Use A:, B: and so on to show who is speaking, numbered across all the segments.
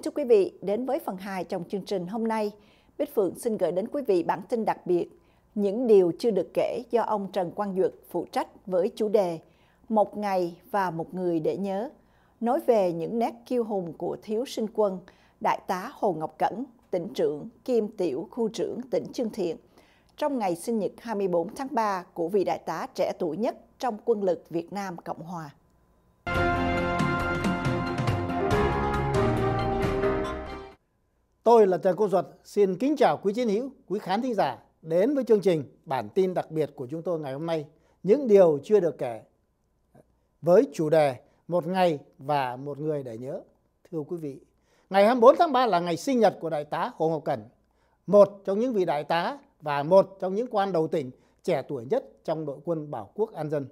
A: Kính chúc quý vị đến với phần 2 trong chương trình hôm nay. Bích Phượng xin gửi đến quý vị bản tin đặc biệt Những điều chưa được kể do ông Trần Quang Duật phụ trách với chủ đề Một ngày và một người để nhớ Nói về những nét kiêu hùng của thiếu sinh quân Đại tá Hồ Ngọc Cẩn, tỉnh trưởng, kiêm tiểu khu trưởng tỉnh Trương Thiện trong ngày sinh nhật 24 tháng 3 của vị đại tá trẻ tuổi nhất trong quân lực Việt Nam Cộng Hòa.
B: Tôi là Trần Cô Duật, xin kính chào quý chiến hữu, quý khán thính giả đến với chương trình bản tin đặc biệt của chúng tôi ngày hôm nay, những điều chưa được kể với chủ đề Một ngày và một người để nhớ. Thưa quý vị, ngày 24 tháng 3 là ngày sinh nhật của Đại tá Hồ Ngọc Cẩn, một trong những vị đại tá và một trong những quan đầu tỉnh trẻ tuổi nhất trong đội quân bảo quốc an dân.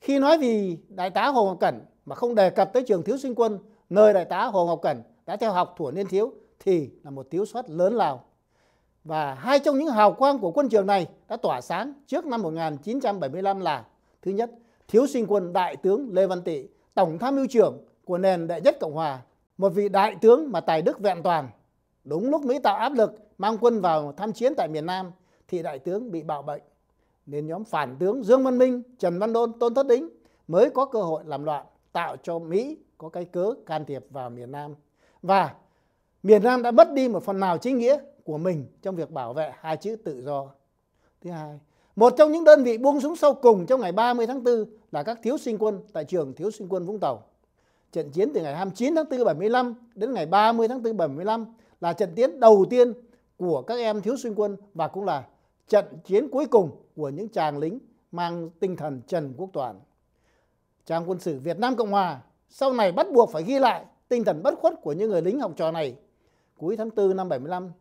B: Khi nói về Đại tá Hồ Ngọc Cẩn mà không đề cập tới trường thiếu sinh quân, nơi Đại tá Hồ Ngọc Cẩn đã theo học thủ niên thiếu thì là một thiếu sót lớn lao. Và hai trong những hào quang của quân trường này đã tỏa sáng trước năm 1975 là thứ nhất, thiếu sinh quân đại tướng Lê Văn Tị, tổng tham mưu trưởng của nền đệ nhất Cộng hòa, một vị đại tướng mà tài đức vẹn toàn. Đúng lúc Mỹ tạo áp lực mang quân vào tham chiến tại miền Nam thì đại tướng bị bạo bệnh. Nên nhóm phản tướng Dương Văn Minh, Trần Văn Đôn, Tôn Thất Đính mới có cơ hội làm loạn, tạo cho Mỹ có cái cớ can thiệp vào miền Nam. Và Miền Nam đã mất đi một phần nào chính nghĩa của mình trong việc bảo vệ hai chữ tự do. Thứ hai, một trong những đơn vị buông súng sau cùng trong ngày 30 tháng 4 là các thiếu sinh quân tại trường thiếu sinh quân Vũng Tàu. Trận chiến từ ngày 29 tháng 4 75 đến ngày 30 tháng 4 75 là trận chiến đầu tiên của các em thiếu sinh quân và cũng là trận chiến cuối cùng của những chàng lính mang tinh thần Trần Quốc Toàn. Trang quân sự Việt Nam Cộng Hòa sau này bắt buộc phải ghi lại tinh thần bất khuất của những người lính học trò này cuối tháng 4 năm 75.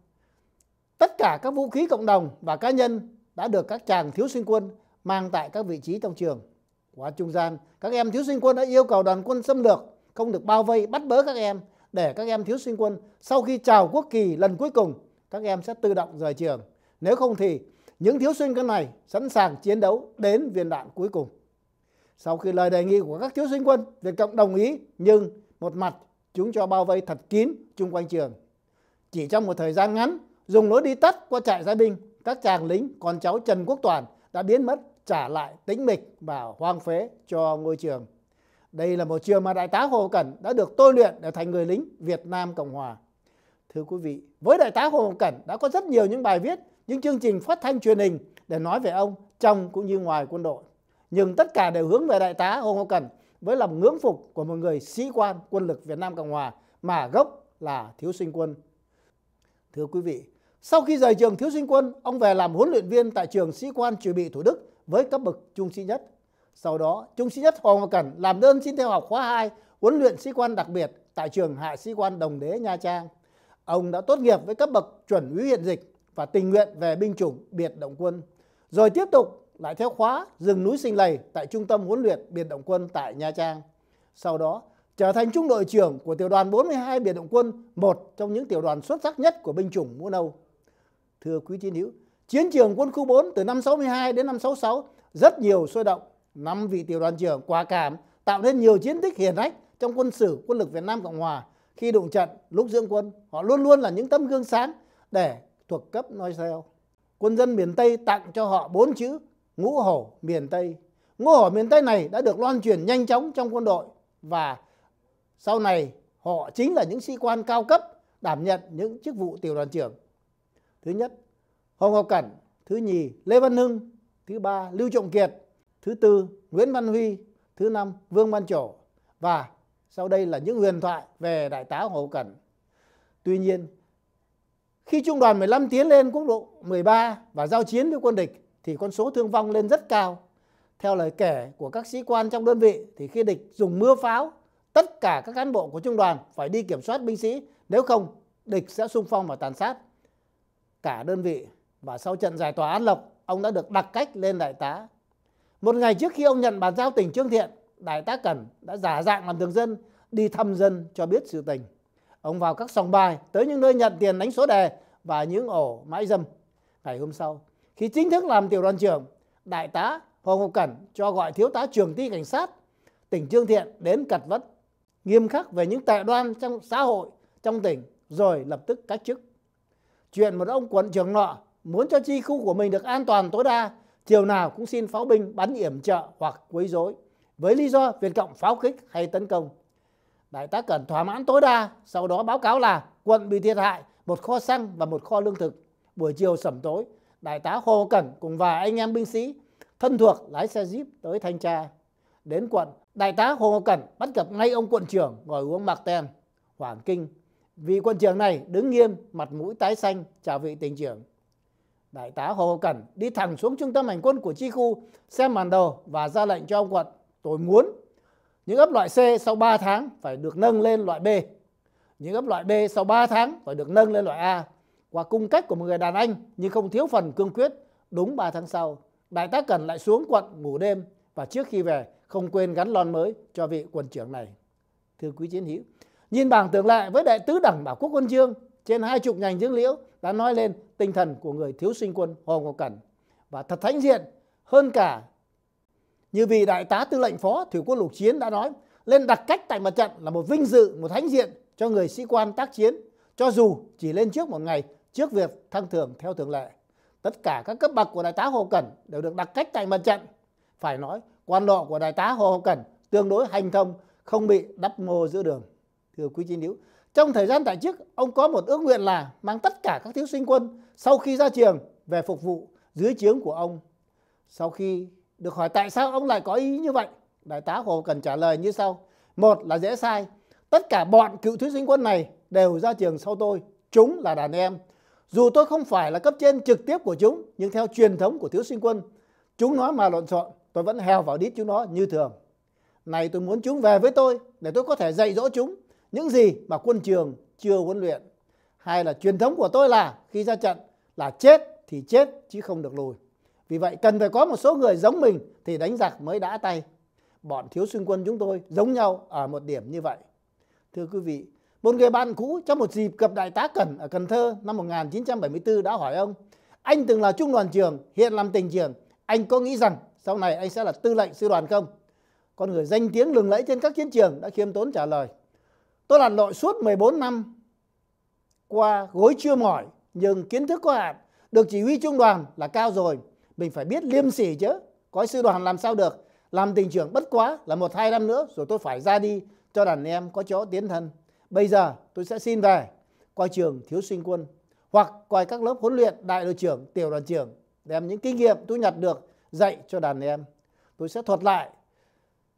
B: Tất cả các vũ khí cộng đồng và cá nhân đã được các chàng thiếu sinh quân mang tại các vị trí trong trường. qua trung gian, các em thiếu sinh quân đã yêu cầu đoàn quân xâm lược không được bao vây bắt bớ các em để các em thiếu sinh quân sau khi chào quốc kỳ lần cuối cùng các em sẽ tự động rời trường. Nếu không thì những thiếu sinh quân này sẵn sàng chiến đấu đến viên đạn cuối cùng. Sau khi lời đề nghị của các thiếu sinh quân, Việt Cộng đồng ý nhưng một mặt chúng cho bao vây thật kín chung quanh trường chỉ trong một thời gian ngắn, dùng lối đi tắt qua trại gia binh các chàng lính con cháu Trần Quốc Toàn đã biến mất trả lại tĩnh mịch và hoang phế cho ngôi trường. Đây là một trường mà Đại tá Hồ Cẩn đã được tôi luyện để thành người lính Việt Nam Cộng Hòa. Thưa quý vị, với Đại tá Hồ Cẩn đã có rất nhiều những bài viết, những chương trình phát thanh truyền hình để nói về ông trong cũng như ngoài quân đội. Nhưng tất cả đều hướng về Đại tá Hồ Cẩn với lòng ngưỡng phục của một người sĩ quan quân lực Việt Nam Cộng Hòa mà gốc là thiếu sinh quân Thưa quý vị, sau khi rời trường thiếu sinh quân, ông về làm huấn luyện viên tại trường sĩ quan chuẩn bị Thủ Đức với cấp bậc trung sĩ nhất. Sau đó, trung sĩ nhất Hoàng Ngọc Cẩn làm đơn xin theo học khóa 2 huấn luyện sĩ quan đặc biệt tại trường Hạ sĩ quan Đồng Đế Nha Trang. Ông đã tốt nghiệp với cấp bậc chuẩn úy hiện dịch và tình nguyện về binh chủng biệt động quân. Rồi tiếp tục lại theo khóa rừng núi sinh lầy tại trung tâm huấn luyện biệt động quân tại Nha Trang. Sau đó, trở thành trung đội trưởng của tiểu đoàn 42 biệt động quân, một trong những tiểu đoàn xuất sắc nhất của binh chủng Mũ Nâu. Thưa quý chiến hữu, chiến trường quân khu 4 từ năm 62 đến năm 66 rất nhiều sôi động, năm vị tiểu đoàn trưởng quả cảm tạo nên nhiều chiến tích hiển hách trong quân sử quân lực Việt Nam Cộng Hòa. Khi đụng trận, lúc dưỡng quân, họ luôn luôn là những tấm gương sáng để thuộc cấp noi theo. Quân dân miền Tây tặng cho họ bốn chữ ngũ hổ miền Tây. Ngũ hổ miền Tây này đã được loan truyền nhanh chóng trong quân đội và sau này họ chính là những sĩ quan cao cấp đảm nhận những chức vụ tiểu đoàn trưởng. Thứ nhất, Hồng Ngọc Cẩn, thứ nhì, Lê Văn Hưng, thứ ba, Lưu Trọng Kiệt, thứ tư, Nguyễn Văn Huy, thứ năm, Vương Văn Trổ và sau đây là những huyền thoại về đại tá Hồng Hồ Cẩn. Tuy nhiên, khi trung đoàn 15 tiến lên quốc lộ 13 và giao chiến với quân địch thì con số thương vong lên rất cao. Theo lời kể của các sĩ quan trong đơn vị thì khi địch dùng mưa pháo tất cả các cán bộ của trung đoàn phải đi kiểm soát binh sĩ, nếu không địch sẽ xung phong và tàn sát cả đơn vị. Và sau trận giải tỏa An Lộc, ông đã được đặc cách lên đại tá. Một ngày trước khi ông nhận bàn giao tỉnh Trương Thiện, đại tá Cần đã giả dạng làm thường dân đi thăm dân cho biết sự tình. Ông vào các sòng bài, tới những nơi nhận tiền đánh số đề và những ổ mãi dâm. Ngày hôm sau, khi chính thức làm tiểu đoàn trưởng, đại tá Hồ Ngọc Cẩn cho gọi thiếu tá Trường ty cảnh sát tỉnh Trương Thiện đến cật vấn nghiêm khắc về những tệ đoan trong xã hội, trong tỉnh, rồi lập tức cách chức. Chuyện một ông quận trưởng nọ muốn cho chi khu của mình được an toàn tối đa, chiều nào cũng xin pháo binh bắn yểm trợ hoặc quấy rối với lý do Việt Cộng pháo kích hay tấn công. Đại tá Cẩn thỏa mãn tối đa, sau đó báo cáo là quận bị thiệt hại một kho xăng và một kho lương thực. Buổi chiều sẩm tối, Đại tá Hồ Cẩn cùng vài anh em binh sĩ thân thuộc lái xe jeep tới thanh tra đến quận đại tá hồ ngọc cẩn bắt gặp ngay ông quận trưởng ngồi uống mạc ten hoảng kinh vì quận trưởng này đứng nghiêm mặt mũi tái xanh chào vị tỉnh trưởng đại tá hồ ngọc cẩn đi thẳng xuống trung tâm hành quân của chi khu xem màn đồ và ra lệnh cho ông quận tôi muốn những ấp loại C sau 3 tháng phải được nâng lên loại B. Những ấp loại B sau 3 tháng phải được nâng lên loại A. Qua cung cách của một người đàn anh nhưng không thiếu phần cương quyết, đúng 3 tháng sau, Đại tá cẩn lại xuống quận ngủ đêm và trước khi về, không quên gắn lon mới cho vị quân trưởng này. Thưa quý chiến hữu, nhìn bảng tương lại với đại tứ đẳng bảo quốc quân dương trên hai chục ngành dưỡng liễu đã nói lên tinh thần của người thiếu sinh quân Hồ Ngọc Cẩn và thật thánh diện hơn cả như vị đại tá tư lệnh phó thủy quân lục chiến đã nói lên đặc cách tại mặt trận là một vinh dự một thánh diện cho người sĩ quan tác chiến cho dù chỉ lên trước một ngày trước việc thăng thưởng theo thường lệ tất cả các cấp bậc của đại tá hồ cẩn đều được đặc cách tại mặt trận phải nói quan lộ của đại tá Hồ Hậu Cần tương đối hành thông, không bị đắp mô giữa đường. Thưa quý chiến hữu, trong thời gian tại chức, ông có một ước nguyện là mang tất cả các thiếu sinh quân sau khi ra trường về phục vụ dưới trướng của ông. Sau khi được hỏi tại sao ông lại có ý như vậy, đại tá Hồ cần trả lời như sau. Một là dễ sai, tất cả bọn cựu thiếu sinh quân này đều ra trường sau tôi, chúng là đàn em. Dù tôi không phải là cấp trên trực tiếp của chúng, nhưng theo truyền thống của thiếu sinh quân, chúng nói mà lộn xộn tôi vẫn heo vào đít chúng nó như thường. Này tôi muốn chúng về với tôi để tôi có thể dạy dỗ chúng những gì mà quân trường chưa huấn luyện. Hay là truyền thống của tôi là khi ra trận là chết thì chết chứ không được lùi. Vì vậy cần phải có một số người giống mình thì đánh giặc mới đã tay. Bọn thiếu xuyên quân chúng tôi giống nhau ở một điểm như vậy. Thưa quý vị, một người bạn cũ trong một dịp gặp đại tá Cẩn ở Cần Thơ năm 1974 đã hỏi ông, anh từng là trung đoàn trưởng, hiện làm tình trường anh có nghĩ rằng sau này anh sẽ là tư lệnh sư đoàn không? Con người danh tiếng lừng lẫy trên các chiến trường đã khiêm tốn trả lời. Tôi lặn lội suốt 14 năm qua gối chưa mỏi nhưng kiến thức có hạn. Được chỉ huy trung đoàn là cao rồi. Mình phải biết liêm sỉ chứ. Có sư đoàn làm sao được. Làm tình trưởng bất quá là một hai năm nữa rồi tôi phải ra đi cho đàn em có chỗ tiến thân. Bây giờ tôi sẽ xin về coi trường thiếu sinh quân hoặc coi các lớp huấn luyện đại đội trưởng, tiểu đoàn trưởng đem những kinh nghiệm tôi nhặt được dạy cho đàn em. Tôi sẽ thuật lại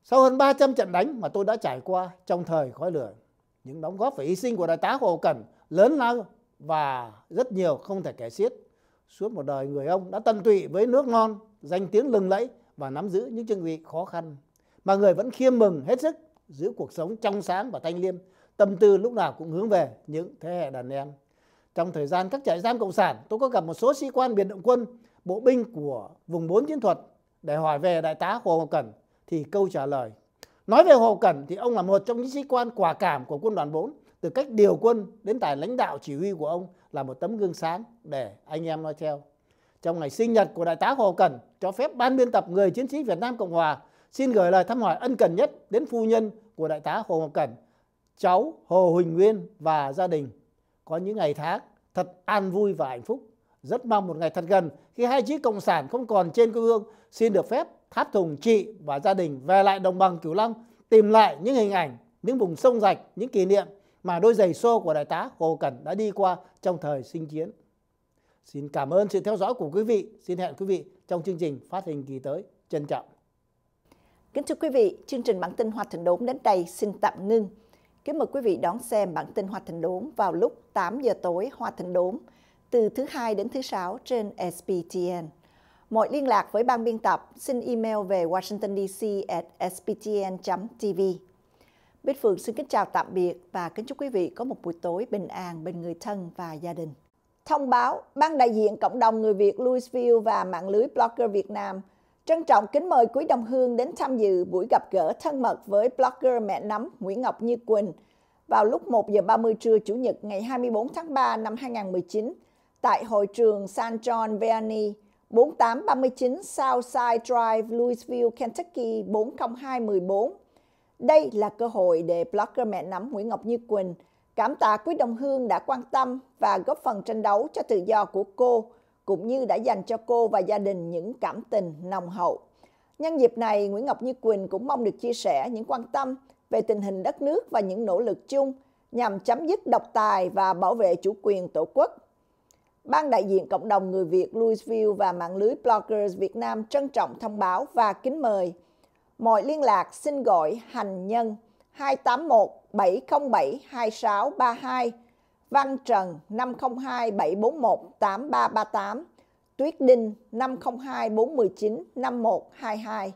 B: sau hơn 300 trận đánh mà tôi đã trải qua trong thời khói lửa. Những đóng góp và hy sinh của đại tá Hồ Cẩn lớn lao và rất nhiều không thể kể xiết. Suốt một đời người ông đã tận tụy với nước non, danh tiếng lừng lẫy và nắm giữ những cương vị khó khăn. Mà người vẫn khiêm mừng hết sức giữ cuộc sống trong sáng và thanh liêm, tâm tư lúc nào cũng hướng về những thế hệ đàn em. Trong thời gian các trại giam cộng sản, tôi có gặp một số sĩ quan biệt động quân bộ binh của vùng 4 chiến thuật để hỏi về đại tá Hồ Ngọc Cẩn thì câu trả lời nói về Hồ Ngọc Cẩn thì ông là một trong những sĩ quan quả cảm của quân đoàn 4 từ cách điều quân đến tài lãnh đạo chỉ huy của ông là một tấm gương sáng để anh em nói theo. Trong ngày sinh nhật của Đại tá Hồ Cần cho phép Ban biên tập Người Chiến sĩ Việt Nam Cộng Hòa xin gửi lời thăm hỏi ân cần nhất đến phu nhân của Đại tá Hồ Ngọc Cần, cháu Hồ Huỳnh Nguyên và gia đình có những ngày tháng thật an vui và hạnh phúc. Rất mong một ngày thật gần khi hai chữ Cộng sản không còn trên quê hương xin được phép Tháp Tùng chị và gia đình về lại đồng bằng Cửu Long tìm lại những hình ảnh, những vùng sông rạch, những kỷ niệm mà đôi giày xô của đại tá Hồ Cẩn đã đi qua trong thời sinh chiến. Xin cảm ơn sự theo dõi của quý vị. Xin hẹn quý vị trong chương trình phát hình kỳ tới. Trân trọng.
A: Kính thưa quý vị, chương trình bản tin Hoa Thịnh Đốn đến đây xin tạm ngưng. Kính mời quý vị đón xem bản tin Hoa Thịnh Đốn vào lúc 8 giờ tối Hoa Thịnh Đốn từ thứ hai đến thứ sáu trên SPTN. Mọi liên lạc với ban biên tập xin email về Washington DC at sptn tv Bích Phượng xin kính chào tạm biệt và kính chúc quý vị có một buổi tối bình an bên người thân và gia đình. Thông báo, Ban đại diện Cộng đồng Người Việt Louisville và mạng lưới Blogger Việt Nam trân trọng kính mời Quý Đồng Hương đến tham dự buổi gặp gỡ thân mật với blogger mẹ nắm Nguyễn Ngọc Như Quỳnh vào lúc 1 giờ 30 trưa Chủ nhật ngày 24 tháng 3 năm 2019 tại hội trường San John Verney, 4839 Southside Drive, Louisville, Kentucky 40214. Đây là cơ hội để blogger mẹ nắm Nguyễn Ngọc Như Quỳnh cảm tạ quý đồng hương đã quan tâm và góp phần tranh đấu cho tự do của cô, cũng như đã dành cho cô và gia đình những cảm tình nồng hậu. Nhân dịp này, Nguyễn Ngọc Như Quỳnh cũng mong được chia sẻ những quan tâm về tình hình đất nước và những nỗ lực chung nhằm chấm dứt độc tài và bảo vệ chủ quyền tổ quốc Ban đại diện cộng đồng người Việt Louisville và mạng lưới bloggers Việt Nam trân trọng thông báo và kính mời mọi liên lạc xin gọi hành nhân 281 707 2632 Văn Trần 502 741 8338 Tuyết Đinh 502 419 5122